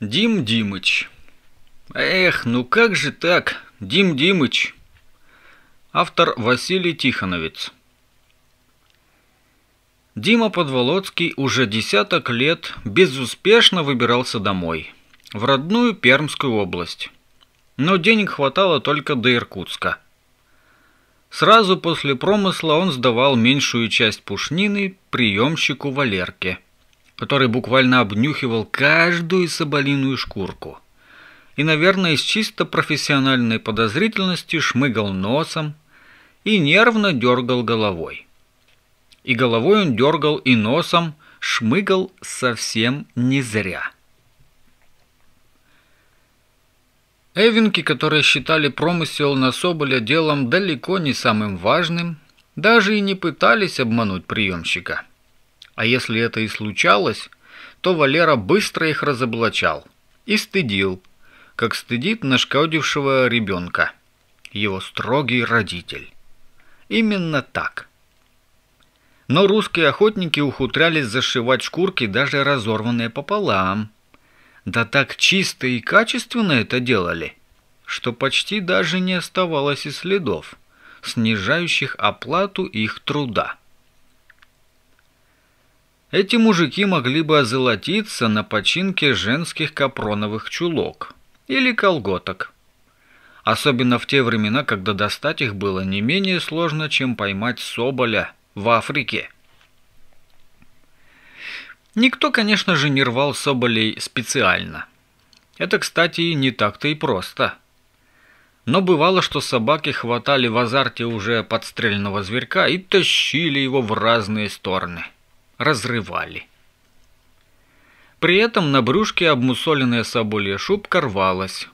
Дим Димыч. Эх, ну как же так, Дим Димыч. Автор Василий Тихоновец. Дима Подволоцкий уже десяток лет безуспешно выбирался домой, в родную Пермскую область. Но денег хватало только до Иркутска. Сразу после промысла он сдавал меньшую часть пушнины приемщику Валерке – который буквально обнюхивал каждую соболиную шкурку. И, наверное, с чисто профессиональной подозрительностью шмыгал носом и нервно дергал головой. И головой он дергал и носом, шмыгал совсем не зря. Эвенки, которые считали промысел на Соболя делом далеко не самым важным, даже и не пытались обмануть приемщика – а если это и случалось, то Валера быстро их разоблачал и стыдил, как стыдит нашкодившего ребенка, его строгий родитель. Именно так. Но русские охотники ухутрялись зашивать шкурки, даже разорванные пополам. Да так чисто и качественно это делали, что почти даже не оставалось и следов, снижающих оплату их труда эти мужики могли бы озолотиться на починке женских капроновых чулок или колготок. Особенно в те времена, когда достать их было не менее сложно, чем поймать соболя в Африке. Никто, конечно же, не рвал соболей специально. Это, кстати, не так-то и просто. Но бывало, что собаки хватали в азарте уже подстрельного зверька и тащили его в разные стороны – разрывали. При этом на брюшке обмусоленная соболья шубка рвалась,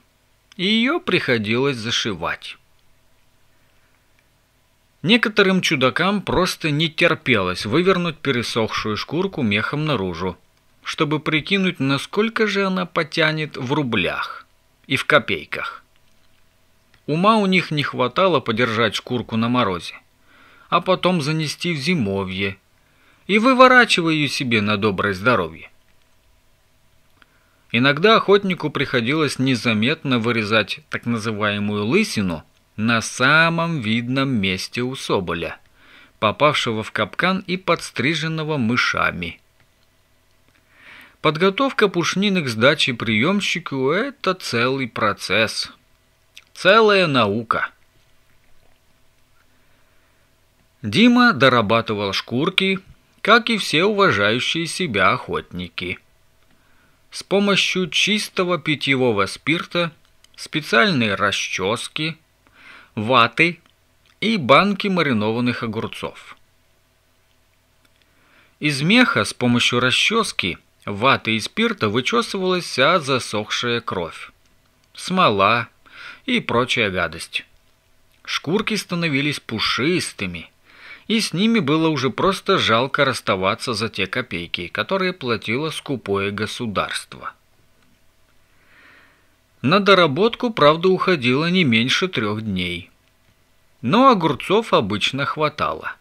и ее приходилось зашивать. Некоторым чудакам просто не терпелось вывернуть пересохшую шкурку мехом наружу, чтобы прикинуть, насколько же она потянет в рублях и в копейках. Ума у них не хватало подержать шкурку на морозе, а потом занести в зимовье и выворачиваю себе на доброе здоровье. Иногда охотнику приходилось незаметно вырезать так называемую лысину на самом видном месте у соболя, попавшего в капкан и подстриженного мышами. Подготовка пушнины к сдаче приемщику – это целый процесс, целая наука. Дима дорабатывал шкурки, как и все уважающие себя охотники. С помощью чистого питьевого спирта, специальной расчески, ваты и банки маринованных огурцов. Из меха с помощью расчески, ваты и спирта вычесывалась вся засохшая кровь, смола и прочая гадость. Шкурки становились пушистыми, и с ними было уже просто жалко расставаться за те копейки, которые платило скупое государство. На доработку, правда, уходило не меньше трех дней. Но огурцов обычно хватало.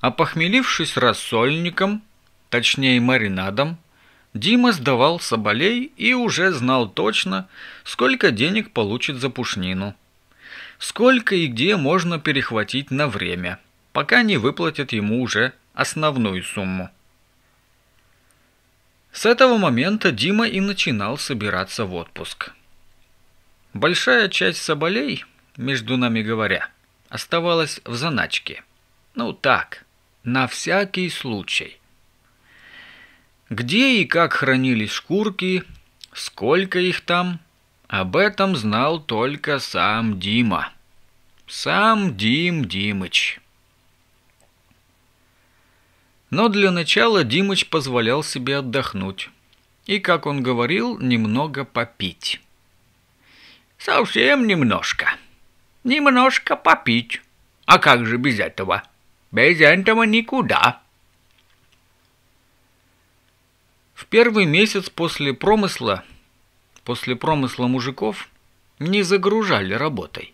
Опохмелившись рассольником, точнее маринадом, Дима сдавал соболей и уже знал точно, сколько денег получит за пушнину – сколько и где можно перехватить на время, пока не выплатят ему уже основную сумму. С этого момента Дима и начинал собираться в отпуск. Большая часть соболей, между нами говоря, оставалась в заначке. Ну так, на всякий случай. Где и как хранились шкурки, сколько их там, об этом знал только сам Дима. Сам Дим Димыч. Но для начала Димыч позволял себе отдохнуть. И, как он говорил, немного попить. «Совсем немножко. Немножко попить. А как же без этого? Без этого никуда». В первый месяц после промысла, после промысла мужиков, не загружали работой.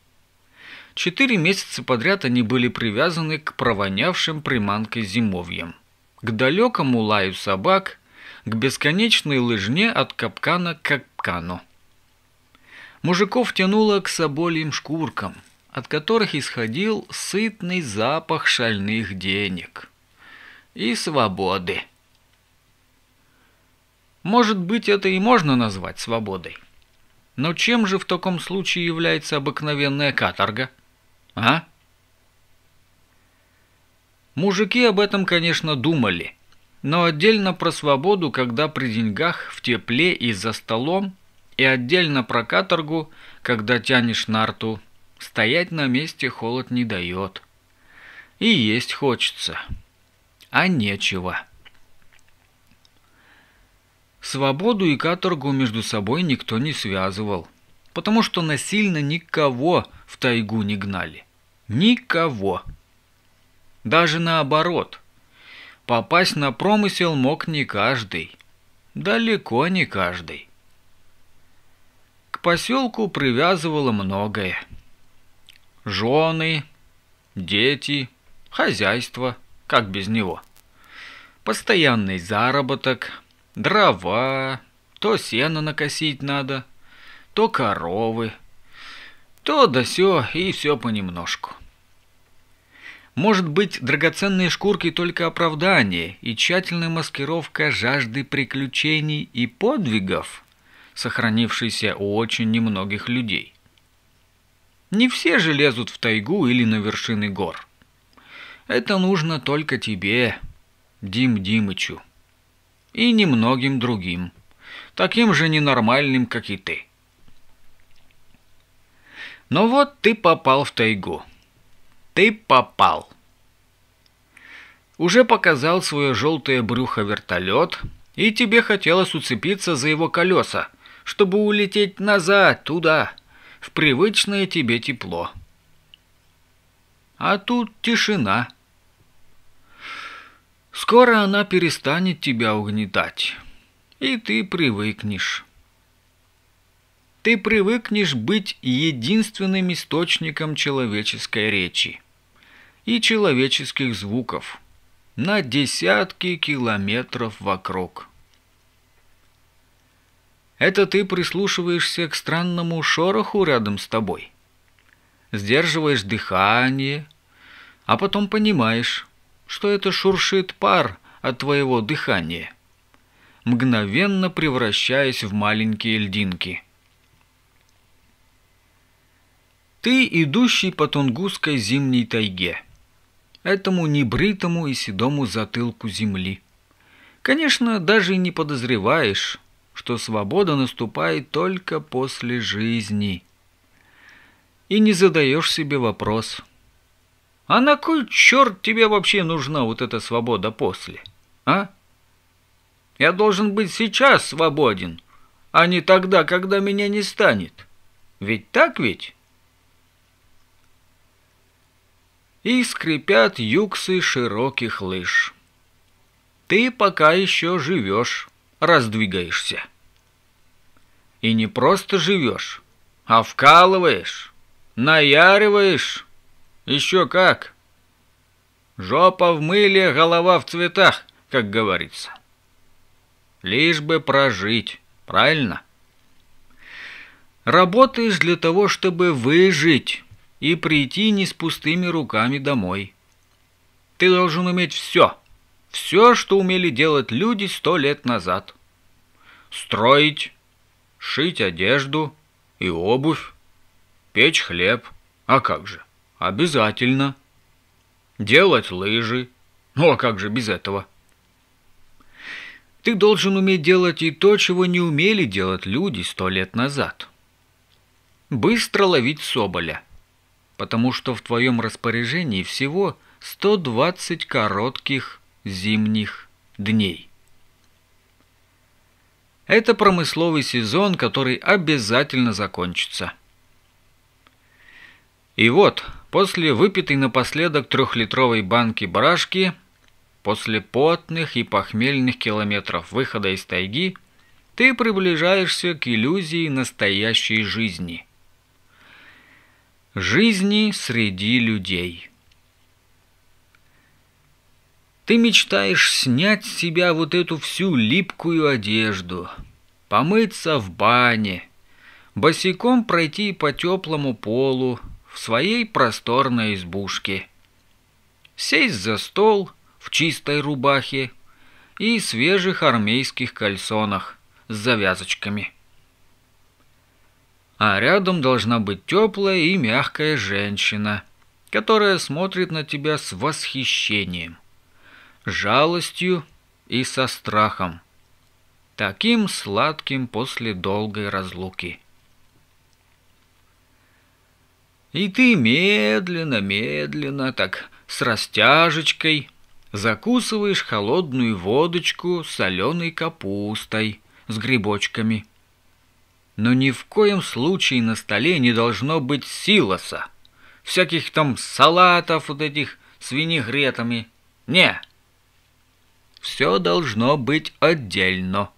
Четыре месяца подряд они были привязаны к провонявшим приманкой зимовьям, к далекому лаю собак, к бесконечной лыжне от капкана к капкану. Мужиков тянуло к собольим шкуркам, от которых исходил сытный запах шальных денег и свободы. Может быть, это и можно назвать свободой. Но чем же в таком случае является обыкновенная каторга – а? Мужики об этом, конечно, думали. Но отдельно про свободу, когда при деньгах, в тепле и за столом, и отдельно про каторгу, когда тянешь на рту. Стоять на месте холод не дает. И есть хочется. А нечего. Свободу и каторгу между собой никто не связывал, потому что насильно никого в тайгу не гнали. Никого. Даже наоборот. Попасть на промысел мог не каждый. Далеко не каждый. К поселку привязывало многое. Жены, дети, хозяйство, как без него. Постоянный заработок, дрова, то сено накосить надо, то коровы, то да сё и все понемножку. Может быть, драгоценные шкурки только оправдание и тщательная маскировка жажды приключений и подвигов, сохранившейся у очень немногих людей. Не все же лезут в тайгу или на вершины гор. Это нужно только тебе, Дим Димычу, и немногим другим, таким же ненормальным, как и ты. Но вот ты попал в тайгу – ты попал. Уже показал свое желтое брюхо вертолет, и тебе хотелось уцепиться за его колеса, чтобы улететь назад, туда, в привычное тебе тепло. А тут тишина. Скоро она перестанет тебя угнетать, и ты привыкнешь ты привыкнешь быть единственным источником человеческой речи и человеческих звуков на десятки километров вокруг. Это ты прислушиваешься к странному шороху рядом с тобой, сдерживаешь дыхание, а потом понимаешь, что это шуршит пар от твоего дыхания, мгновенно превращаясь в маленькие льдинки – Ты, идущий по тунгусской зимней тайге. Этому небритому и седому затылку земли. Конечно, даже и не подозреваешь, что свобода наступает только после жизни. И не задаешь себе вопрос. А на кой черт тебе вообще нужна вот эта свобода после? А? Я должен быть сейчас свободен, а не тогда, когда меня не станет. Ведь так ведь? и скрипят юксы широких лыж. Ты пока еще живешь, раздвигаешься. И не просто живешь, а вкалываешь, наяриваешь, еще как. Жопа в мыле, голова в цветах, как говорится. Лишь бы прожить, правильно? Работаешь для того, чтобы выжить и прийти не с пустыми руками домой. Ты должен уметь все, все, что умели делать люди сто лет назад. Строить, шить одежду и обувь, печь хлеб, а как же, обязательно. Делать лыжи, ну а как же без этого? Ты должен уметь делать и то, чего не умели делать люди сто лет назад. Быстро ловить соболя – потому что в твоем распоряжении всего 120 коротких зимних дней. Это промысловый сезон, который обязательно закончится. И вот, после выпитой напоследок трехлитровой банки барашки, после потных и похмельных километров выхода из тайги, ты приближаешься к иллюзии настоящей жизни – Жизни среди людей. Ты мечтаешь снять с себя вот эту всю липкую одежду, помыться в бане, босиком пройти по теплому полу в своей просторной избушке, сесть за стол в чистой рубахе и свежих армейских кальсонах с завязочками – а рядом должна быть теплая и мягкая женщина, которая смотрит на тебя с восхищением, жалостью и со страхом, таким сладким после долгой разлуки. И ты медленно-медленно, так с растяжечкой, закусываешь холодную водочку соленой капустой с грибочками – но ни в коем случае на столе не должно быть силоса. Всяких там салатов вот этих с винегретами. Не. Все должно быть отдельно.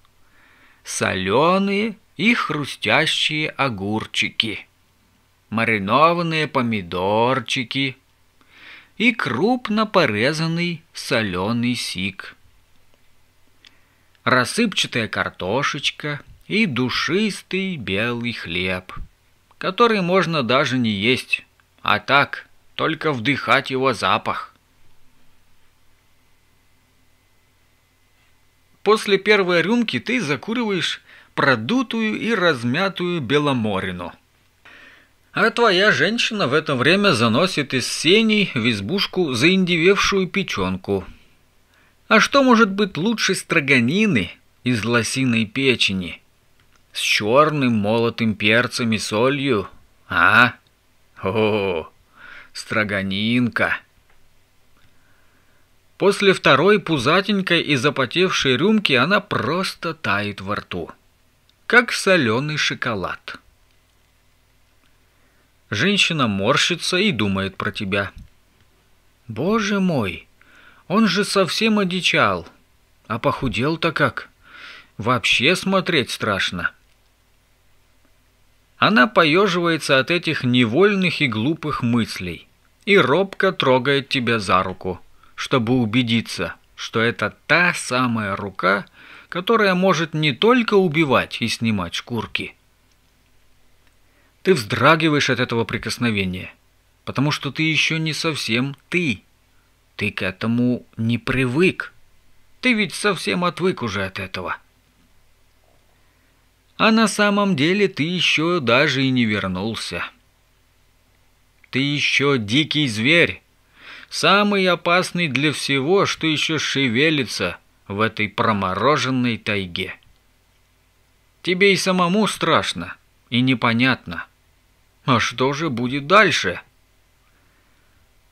Соленые и хрустящие огурчики, маринованные помидорчики и крупно порезанный соленый сик. Рассыпчатая картошечка – и душистый белый хлеб, который можно даже не есть, а так только вдыхать его запах. После первой рюмки ты закуриваешь продутую и размятую беломорину. А твоя женщина в это время заносит из сеней в избушку заиндевевшую печенку. А что может быть лучше строганины из лосиной печени – с черным молотым перцем и солью? А? О, строганинка!» После второй пузатенькой и запотевшей рюмки она просто тает во рту, как соленый шоколад. Женщина морщится и думает про тебя. «Боже мой, он же совсем одичал, а похудел-то как! Вообще смотреть страшно!» Она поеживается от этих невольных и глупых мыслей и робко трогает тебя за руку, чтобы убедиться, что это та самая рука, которая может не только убивать и снимать шкурки. Ты вздрагиваешь от этого прикосновения, потому что ты еще не совсем ты. Ты к этому не привык. Ты ведь совсем отвык уже от этого а на самом деле ты еще даже и не вернулся. Ты еще дикий зверь, самый опасный для всего, что еще шевелится в этой промороженной тайге. Тебе и самому страшно и непонятно. А что же будет дальше?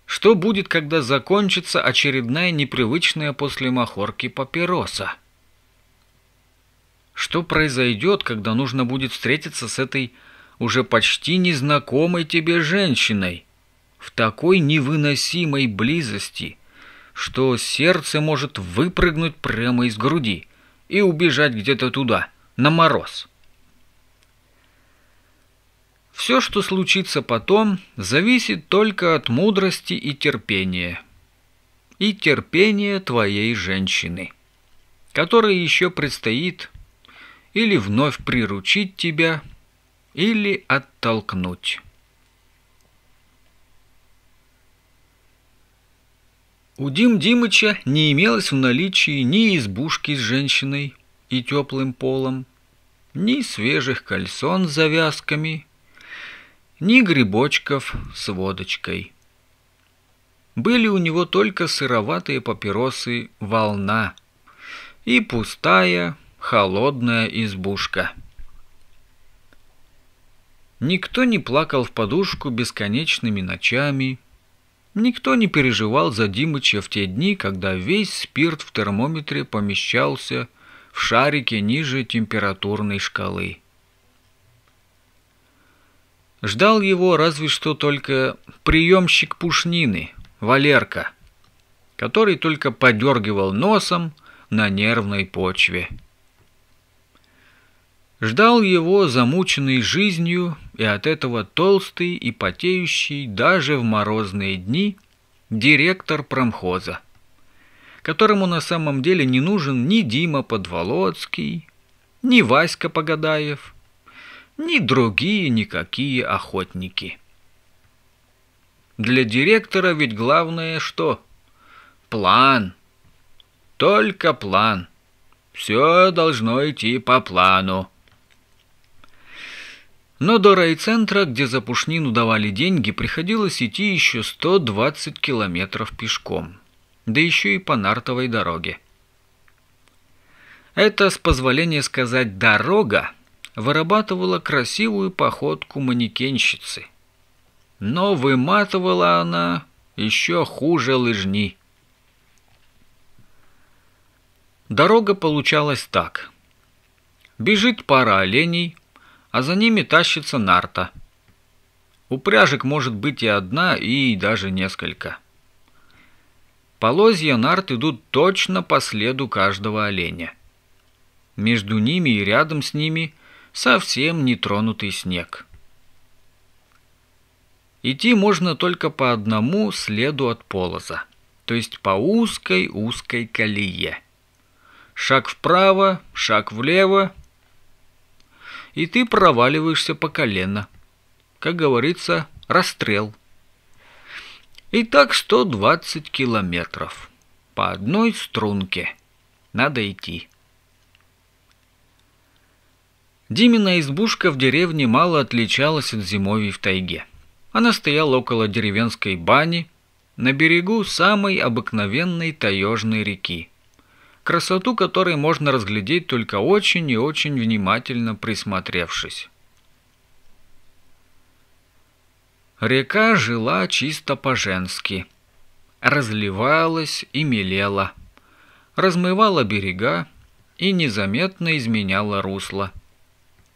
Что будет, когда закончится очередная непривычная после махорки папироса? Что произойдет, когда нужно будет встретиться с этой уже почти незнакомой тебе женщиной? В такой невыносимой близости, что сердце может выпрыгнуть прямо из груди и убежать где-то туда, на мороз. Все, что случится потом, зависит только от мудрости и терпения. И терпения твоей женщины, которой еще предстоит или вновь приручить тебя, или оттолкнуть. У Дим Димыча не имелось в наличии ни избушки с женщиной и теплым полом, ни свежих кальсон с завязками, ни грибочков с водочкой. Были у него только сыроватые папиросы «Волна» и пустая, холодная избушка. Никто не плакал в подушку бесконечными ночами. Никто не переживал за Димыча в те дни, когда весь спирт в термометре помещался в шарике ниже температурной шкалы. Ждал его разве что только приемщик пушнины, Валерка, который только подергивал носом на нервной почве. Ждал его, замученный жизнью, и от этого толстый и потеющий даже в морозные дни директор промхоза, которому на самом деле не нужен ни Дима Подволоцкий, ни Васька Погадаев, ни другие никакие охотники. Для директора ведь главное что? План. Только план. Все должно идти по плану. Но до райцентра, где за пушнину давали деньги, приходилось идти еще 120 километров пешком. Да еще и по нартовой дороге. Это, с позволения сказать, дорога вырабатывала красивую походку манекенщицы. Но выматывала она еще хуже лыжни. Дорога получалась так. Бежит пара оленей, а за ними тащится нарта. Упряжек может быть и одна, и даже несколько. Полозья нарт идут точно по следу каждого оленя. Между ними и рядом с ними совсем нетронутый снег. Идти можно только по одному следу от полоза, то есть по узкой-узкой колее. Шаг вправо, шаг влево, и ты проваливаешься по колено. Как говорится, расстрел. Итак, 120 километров. По одной струнке. Надо идти. Димина избушка в деревне мало отличалась от зимовий в тайге. Она стояла около деревенской бани, на берегу самой обыкновенной таежной реки красоту которой можно разглядеть только очень и очень внимательно присмотревшись. Река жила чисто по-женски. Разливалась и мелела. Размывала берега и незаметно изменяла русло.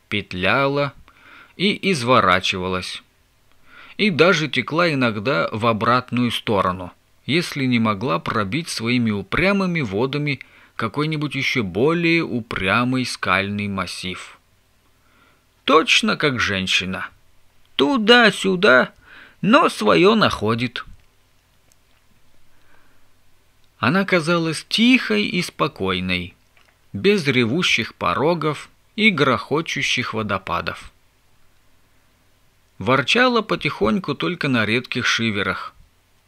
Петляла и изворачивалась. И даже текла иногда в обратную сторону, если не могла пробить своими упрямыми водами какой-нибудь еще более упрямый скальный массив. Точно как женщина. Туда-сюда, но свое находит. Она казалась тихой и спокойной, без ревущих порогов и грохочущих водопадов. Ворчала потихоньку только на редких шиверах,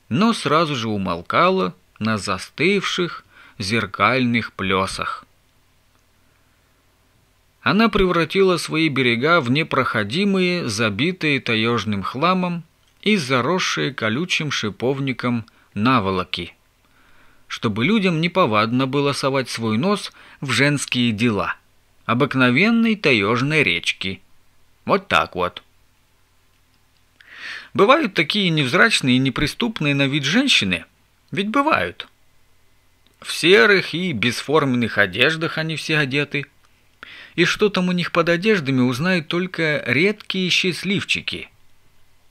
но сразу же умолкала на застывших, зеркальных плесах. Она превратила свои берега в непроходимые, забитые таежным хламом и заросшие колючим шиповником наволоки, чтобы людям неповадно было совать свой нос в женские дела обыкновенной таежной речки. Вот так вот. Бывают такие невзрачные и неприступные на вид женщины, ведь бывают – в серых и бесформенных одеждах они все одеты. И что там у них под одеждами, узнают только редкие счастливчики.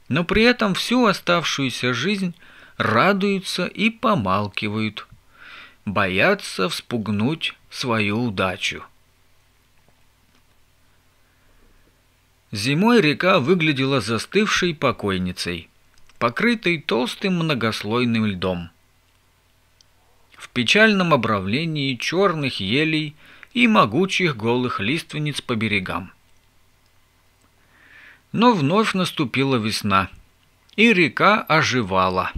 Но при этом всю оставшуюся жизнь радуются и помалкивают. Боятся вспугнуть свою удачу. Зимой река выглядела застывшей покойницей, покрытой толстым многослойным льдом – печальном обравлении черных елей и могучих голых лиственниц по берегам. Но вновь наступила весна, и река оживала.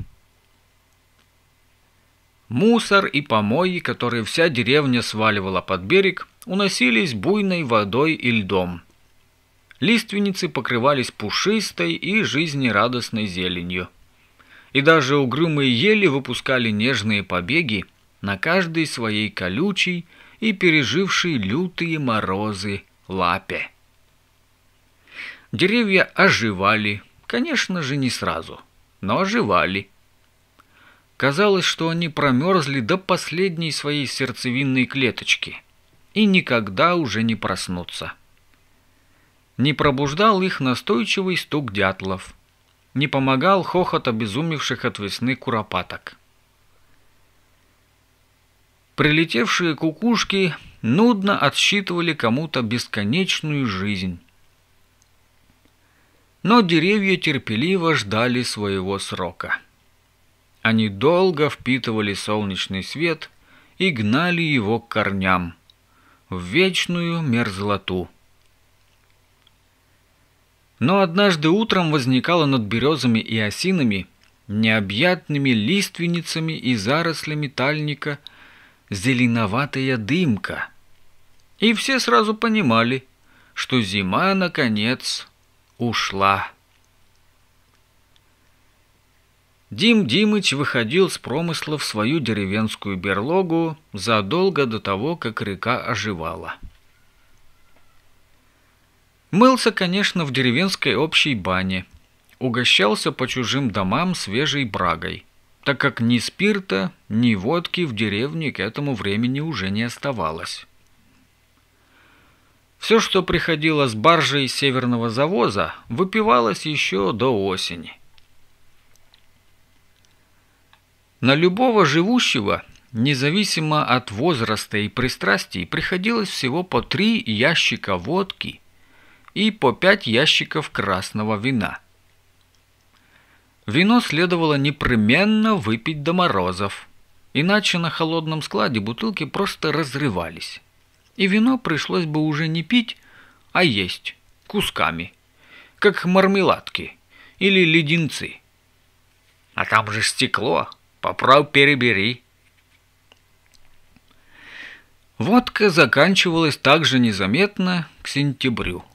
Мусор и помои, которые вся деревня сваливала под берег, уносились буйной водой и льдом. Лиственницы покрывались пушистой и жизнерадостной зеленью. И даже угрюмые ели выпускали нежные побеги – на каждой своей колючей и пережившей лютые морозы лапе. Деревья оживали, конечно же, не сразу, но оживали. Казалось, что они промерзли до последней своей сердцевинной клеточки и никогда уже не проснутся. Не пробуждал их настойчивый стук дятлов, не помогал хохот обезумевших от весны куропаток прилетевшие кукушки нудно отсчитывали кому-то бесконечную жизнь. Но деревья терпеливо ждали своего срока. Они долго впитывали солнечный свет и гнали его к корням, в вечную мерзлоту. Но однажды утром возникало над березами и осинами, необъятными лиственницами и зарослями тальника – зеленоватая дымка. И все сразу понимали, что зима, наконец, ушла. Дим Димыч выходил с промысла в свою деревенскую берлогу задолго до того, как река оживала. Мылся, конечно, в деревенской общей бане, угощался по чужим домам свежей брагой так как ни спирта, ни водки в деревне к этому времени уже не оставалось. Все, что приходило с баржей северного завоза, выпивалось еще до осени. На любого живущего, независимо от возраста и пристрастий, приходилось всего по три ящика водки и по пять ящиков красного вина – Вино следовало непременно выпить до морозов, иначе на холодном складе бутылки просто разрывались. И вино пришлось бы уже не пить, а есть кусками, как мармеладки или леденцы. А там же стекло, поправ перебери. Водка заканчивалась так же незаметно к сентябрю.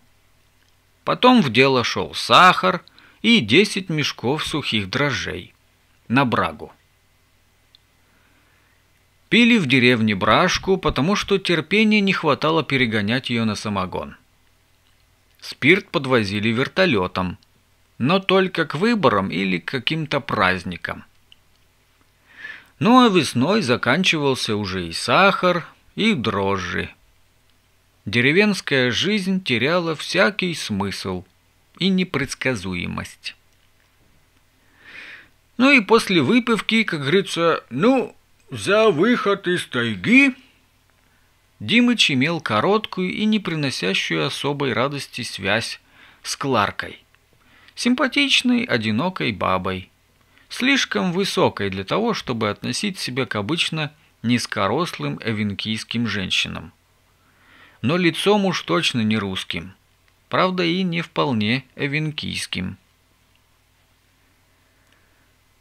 Потом в дело шел сахар – и 10 мешков сухих дрожжей на брагу. Пили в деревне брашку, потому что терпения не хватало перегонять ее на самогон. Спирт подвозили вертолетом, но только к выборам или к каким-то праздникам. Ну а весной заканчивался уже и сахар, и дрожжи. Деревенская жизнь теряла всякий смысл – и непредсказуемость. Ну и после выпивки, как говорится, ну, за выход из тайги... Димыч имел короткую и не приносящую особой радости связь с Кларкой. Симпатичной, одинокой бабой. Слишком высокой для того, чтобы относить себя к обычно низкорослым эвенкийским женщинам. Но лицом уж точно не русским – правда и не вполне эвенкийским.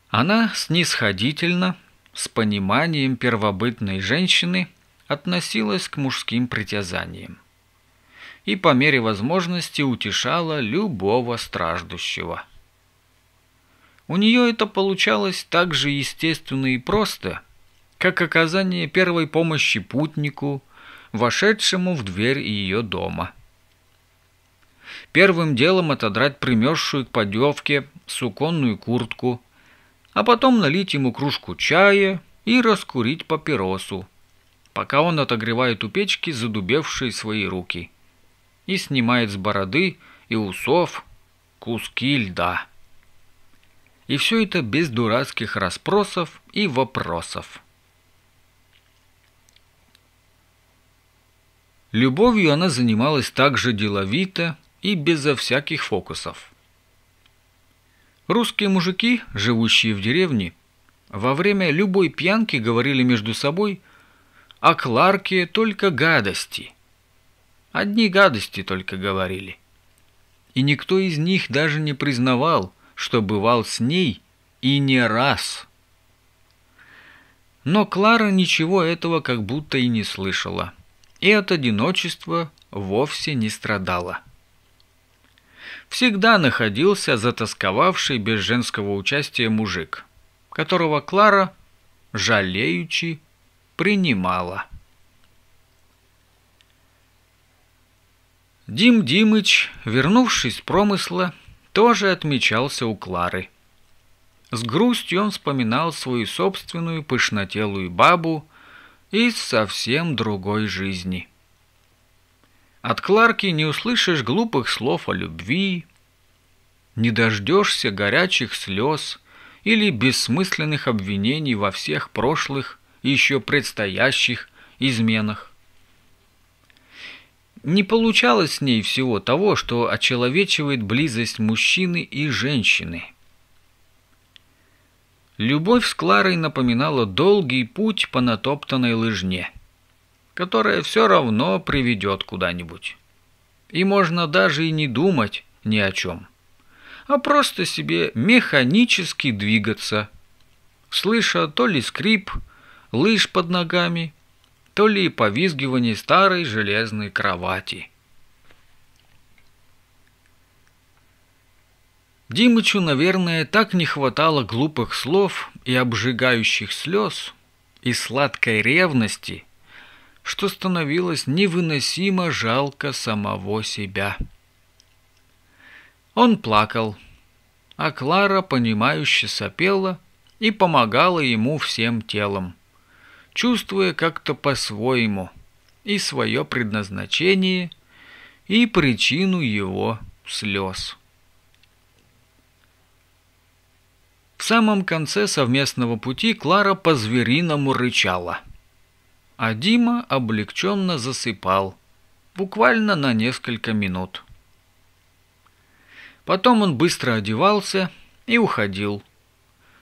Она снисходительно, с пониманием первобытной женщины, относилась к мужским притязаниям и по мере возможности утешала любого страждущего. У нее это получалось так же естественно и просто, как оказание первой помощи путнику, вошедшему в дверь ее дома – Первым делом отодрать примерзшую к подевке суконную куртку, а потом налить ему кружку чая и раскурить папиросу, пока он отогревает у печки задубевшие свои руки и снимает с бороды и усов куски льда. И все это без дурацких расспросов и вопросов. Любовью она занималась так же деловито, и безо всяких фокусов. Русские мужики, живущие в деревне, во время любой пьянки говорили между собой о Кларке только гадости. Одни гадости только говорили. И никто из них даже не признавал, что бывал с ней и не раз. Но Клара ничего этого как будто и не слышала, и от одиночества вовсе не страдала всегда находился затасковавший без женского участия мужик, которого Клара, жалеючи, принимала. Дим Димыч, вернувшись с промысла, тоже отмечался у Клары. С грустью он вспоминал свою собственную пышнотелую бабу из совсем другой жизни – от Кларки не услышишь глупых слов о любви, не дождешься горячих слез или бессмысленных обвинений во всех прошлых и еще предстоящих изменах. Не получалось с ней всего того, что очеловечивает близость мужчины и женщины. Любовь с Кларой напоминала долгий путь по натоптанной лыжне – которая все равно приведет куда-нибудь. И можно даже и не думать ни о чем, а просто себе механически двигаться, слыша то ли скрип лыж под ногами, то ли повизгивание старой железной кровати. Димычу, наверное, так не хватало глупых слов и обжигающих слез, и сладкой ревности – что становилось невыносимо жалко самого себя. Он плакал, а Клара, понимающе сопела и помогала ему всем телом, чувствуя как-то по-своему и свое предназначение, и причину его слез. В самом конце совместного пути Клара по-звериному рычала – а Дима облегченно засыпал, буквально на несколько минут. Потом он быстро одевался и уходил,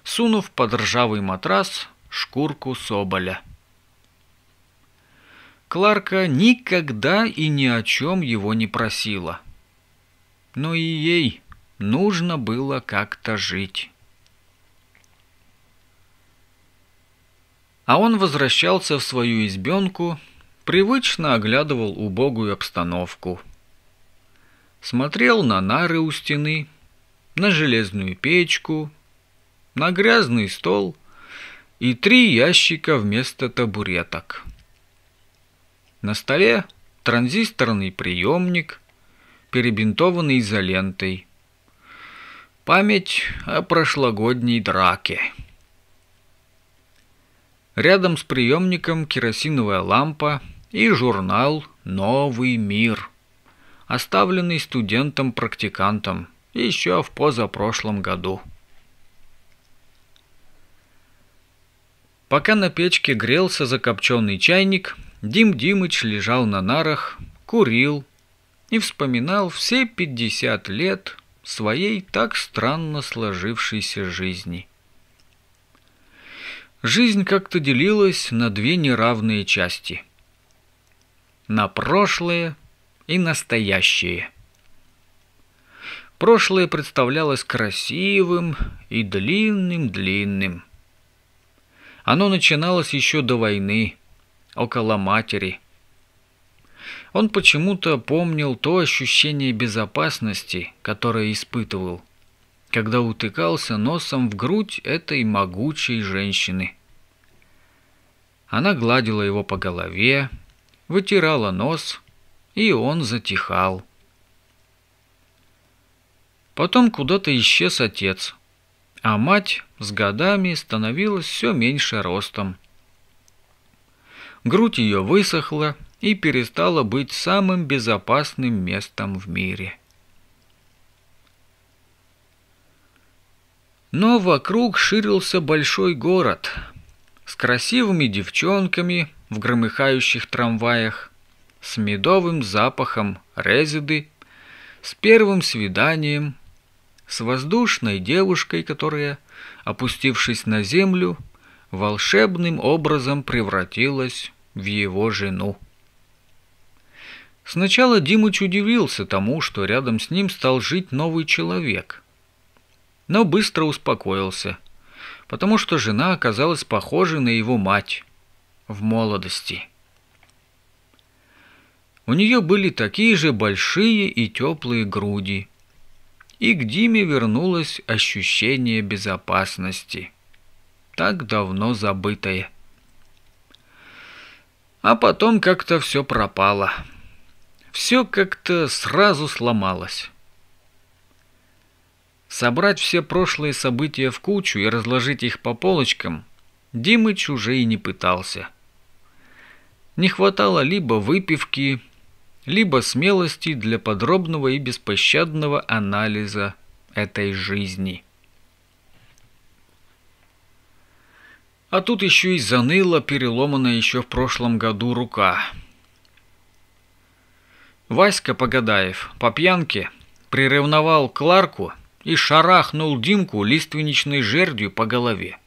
сунув под ржавый матрас шкурку соболя. Кларка никогда и ни о чем его не просила. Но и ей нужно было как-то жить. а он возвращался в свою избенку, привычно оглядывал убогую обстановку. Смотрел на нары у стены, на железную печку, на грязный стол и три ящика вместо табуреток. На столе транзисторный приемник, перебинтованный изолентой. Память о прошлогодней драке. Рядом с приемником керосиновая лампа и журнал «Новый мир», оставленный студентом-практикантом еще в позапрошлом году. Пока на печке грелся закопченный чайник, Дим Димыч лежал на нарах, курил и вспоминал все 50 лет своей так странно сложившейся жизни жизнь как-то делилась на две неравные части. На прошлое и настоящее. Прошлое представлялось красивым и длинным-длинным. Оно начиналось еще до войны, около матери. Он почему-то помнил то ощущение безопасности, которое испытывал – когда утыкался носом в грудь этой могучей женщины. Она гладила его по голове, вытирала нос, и он затихал. Потом куда-то исчез отец, а мать с годами становилась все меньше ростом. Грудь ее высохла и перестала быть самым безопасным местом в мире. Но вокруг ширился большой город с красивыми девчонками в громыхающих трамваях, с медовым запахом резиды, с первым свиданием, с воздушной девушкой, которая, опустившись на землю, волшебным образом превратилась в его жену. Сначала Димыч удивился тому, что рядом с ним стал жить новый человек – но быстро успокоился, потому что жена оказалась похожей на его мать в молодости. У нее были такие же большие и теплые груди, и к Диме вернулось ощущение безопасности, так давно забытое. А потом как-то все пропало. Все как-то сразу сломалось. Собрать все прошлые события в кучу и разложить их по полочкам Димыч уже и не пытался. Не хватало либо выпивки, либо смелости для подробного и беспощадного анализа этой жизни. А тут еще и заныла переломанная еще в прошлом году рука. Васька Погадаев по пьянке приревновал Кларку – и шарахнул Димку лиственничной жердью по голове.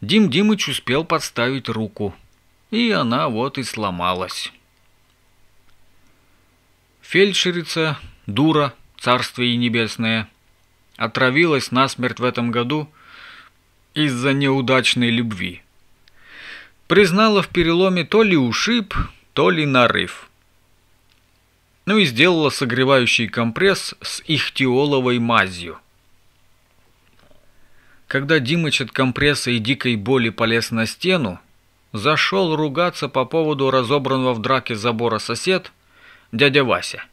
Дим Димыч успел подставить руку, и она вот и сломалась. Фельдшерица, дура, царство и небесное, отравилась насмерть в этом году из-за неудачной любви. Признала в переломе то ли ушиб, то ли нарыв ну и сделала согревающий компресс с ихтиоловой мазью. Когда Димыч от компресса и дикой боли полез на стену, зашел ругаться по поводу разобранного в драке забора сосед, дядя Вася.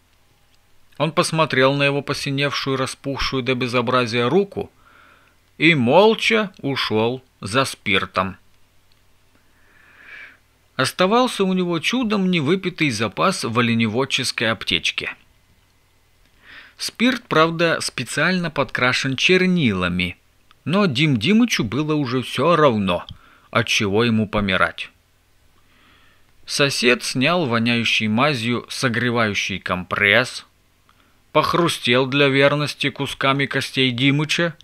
Он посмотрел на его посиневшую, распухшую до безобразия руку и молча ушел за спиртом. Оставался у него чудом невыпитый запас в оленеводческой аптечке. Спирт, правда, специально подкрашен чернилами, но Дим Димычу было уже все равно, от чего ему помирать. Сосед снял воняющий мазью согревающий компресс, похрустел для верности кусками костей Димыча,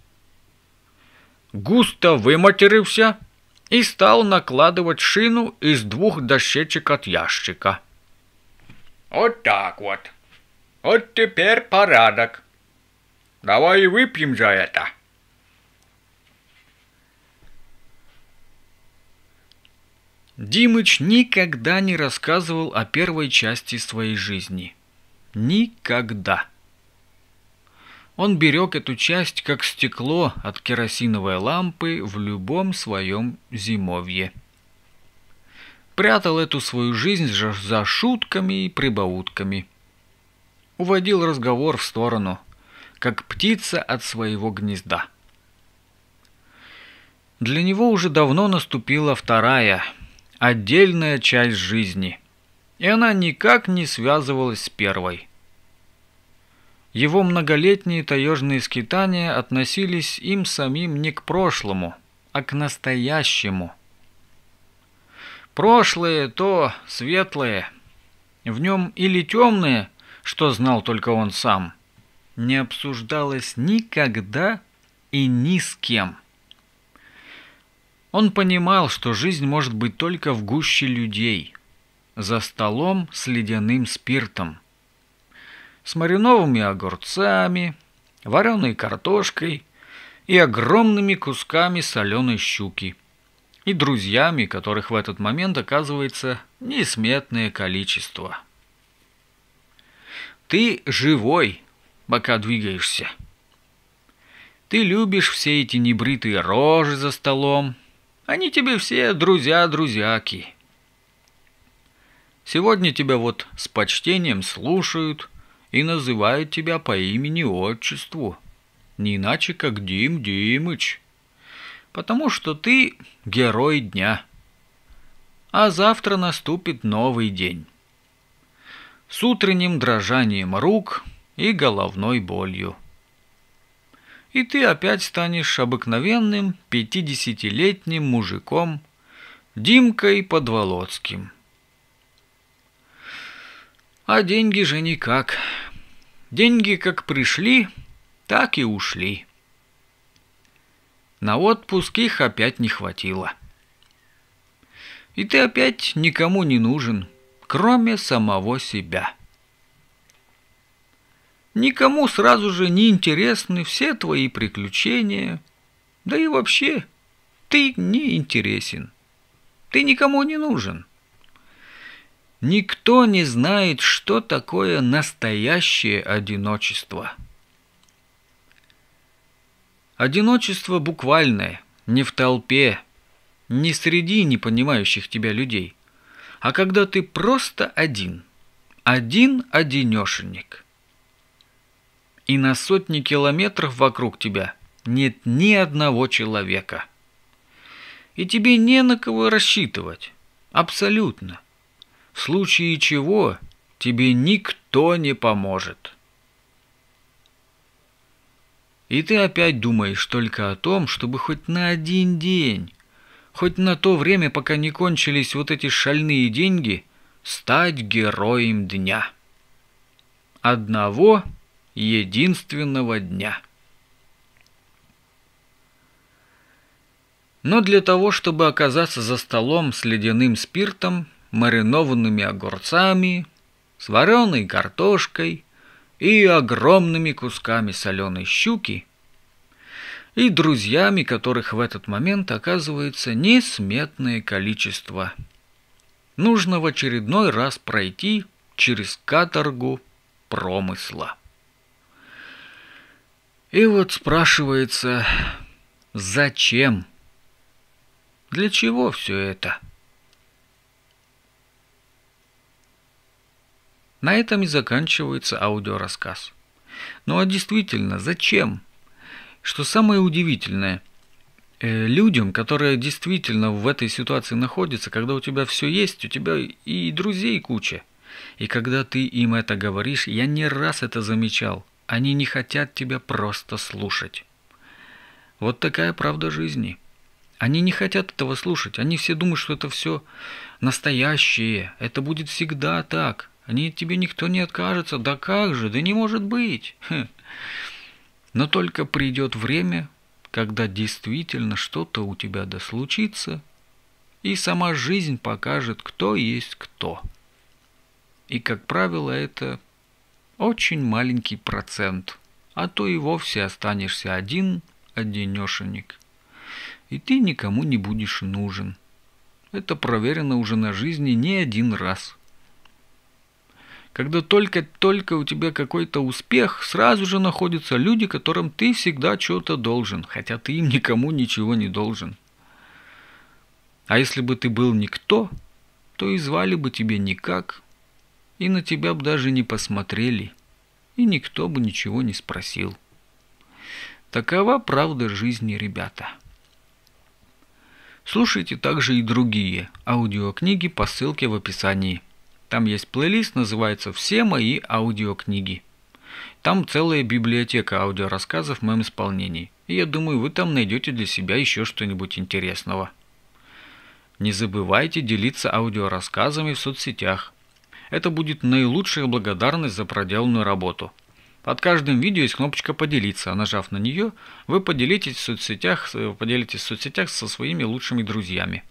густо выматерился — и стал накладывать шину из двух дощечек от ящика. «Вот так вот. Вот теперь порядок. Давай выпьем за это». Димыч никогда не рассказывал о первой части своей жизни. Никогда. Он берег эту часть, как стекло от керосиновой лампы в любом своем зимовье. Прятал эту свою жизнь за шутками и прибаутками. Уводил разговор в сторону, как птица от своего гнезда. Для него уже давно наступила вторая, отдельная часть жизни, и она никак не связывалась с первой – его многолетние таежные скитания относились им самим не к прошлому, а к настоящему. Прошлое то светлое, в нем или темное, что знал только он сам, не обсуждалось никогда и ни с кем. Он понимал, что жизнь может быть только в гуще людей, за столом с ледяным спиртом с мариновыми огурцами, вареной картошкой и огромными кусками соленой щуки. И друзьями, которых в этот момент оказывается несметное количество. Ты живой, пока двигаешься. Ты любишь все эти небритые рожи за столом. Они тебе все друзья-друзьяки. Сегодня тебя вот с почтением слушают – и называют тебя по имени-отчеству. Не иначе, как Дим Димыч. Потому что ты герой дня. А завтра наступит новый день. С утренним дрожанием рук и головной болью. И ты опять станешь обыкновенным пятидесятилетним мужиком Димкой Подволоцким. А деньги же никак – Деньги как пришли, так и ушли. На отпуск их опять не хватило. И ты опять никому не нужен, кроме самого себя. Никому сразу же не интересны все твои приключения, да и вообще ты не интересен. Ты никому не нужен. Никто не знает, что такое настоящее одиночество. Одиночество буквальное, не в толпе, не среди непонимающих тебя людей, а когда ты просто один, один-одинешенек. И на сотни километров вокруг тебя нет ни одного человека. И тебе не на кого рассчитывать, абсолютно в случае чего тебе никто не поможет. И ты опять думаешь только о том, чтобы хоть на один день, хоть на то время, пока не кончились вот эти шальные деньги, стать героем дня. Одного единственного дня. Но для того, чтобы оказаться за столом с ледяным спиртом, маринованными огурцами, с вареной картошкой и огромными кусками соленой щуки, и друзьями, которых в этот момент оказывается несметное количество. Нужно в очередной раз пройти через каторгу промысла. И вот спрашивается, зачем? Для чего все это? На этом и заканчивается аудиорассказ. Ну а действительно, зачем? Что самое удивительное, э, людям, которые действительно в этой ситуации находятся, когда у тебя все есть, у тебя и друзей куча. И когда ты им это говоришь, я не раз это замечал, они не хотят тебя просто слушать. Вот такая правда жизни. Они не хотят этого слушать, они все думают, что это все настоящее, это будет всегда так. Они тебе никто не откажется. Да как же? Да не может быть. Но только придет время, когда действительно что-то у тебя да случится, и сама жизнь покажет, кто есть кто. И, как правило, это очень маленький процент, а то и вовсе останешься один, одинешенек. И ты никому не будешь нужен. Это проверено уже на жизни не один раз – когда только-только у тебя какой-то успех, сразу же находятся люди, которым ты всегда что-то должен, хотя ты им никому ничего не должен. А если бы ты был никто, то и звали бы тебе никак, и на тебя бы даже не посмотрели, и никто бы ничего не спросил. Такова правда жизни, ребята. Слушайте также и другие аудиокниги по ссылке в описании. Там есть плейлист, называется «Все мои аудиокниги». Там целая библиотека аудиорассказов в моем исполнении. И я думаю, вы там найдете для себя еще что-нибудь интересного. Не забывайте делиться аудиорассказами в соцсетях. Это будет наилучшая благодарность за проделанную работу. Под каждым видео есть кнопочка «Поделиться». Нажав на нее, вы поделитесь в соцсетях, э, поделитесь в соцсетях со своими лучшими друзьями.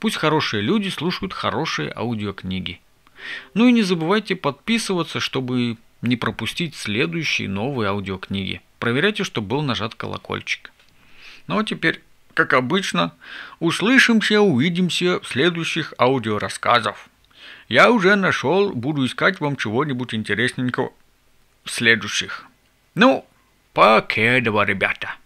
Пусть хорошие люди слушают хорошие аудиокниги. Ну и не забывайте подписываться, чтобы не пропустить следующие новые аудиокниги. Проверяйте, чтобы был нажат колокольчик. Ну а теперь, как обычно, услышимся, увидимся в следующих аудиорассказов. Я уже нашел, буду искать вам чего-нибудь интересненького в следующих. Ну, покедова, ребята.